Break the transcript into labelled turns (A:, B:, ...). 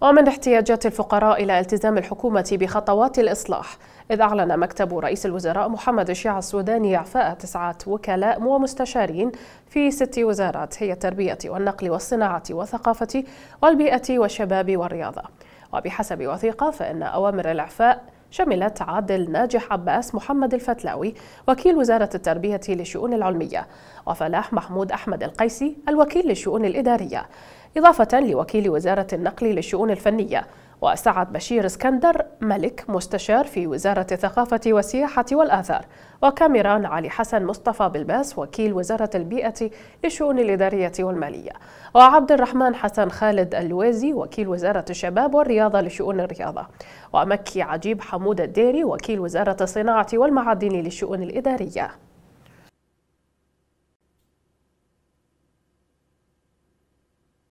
A: ومن احتياجات الفقراء إلى التزام الحكومة بخطوات الإصلاح إذ أعلن مكتب رئيس الوزراء محمد الشيع السوداني إعفاء تسعة وكلاء ومستشارين في ست وزارات هي التربية والنقل والصناعة والثقافة والبيئة والشباب والرياضة وبحسب وثيقة فإن أوامر الإعفاء شملت عادل ناجح عباس محمد الفتلاوي وكيل وزارة التربية للشؤون العلمية وفلاح محمود أحمد القيسي الوكيل للشؤون الإدارية إضافة لوكيل وزارة النقل للشؤون الفنية وسعد بشير اسكندر ملك مستشار في وزارة الثقافة والسياحة والآثار وكاميران علي حسن مصطفى بالباس وكيل وزارة البيئة للشؤون الإدارية والمالية وعبد الرحمن حسن خالد اللويزي وكيل وزارة الشباب والرياضة لشؤون الرياضة ومكي عجيب حمود الديري وكيل وزارة الصناعة والمعادن للشؤون الإدارية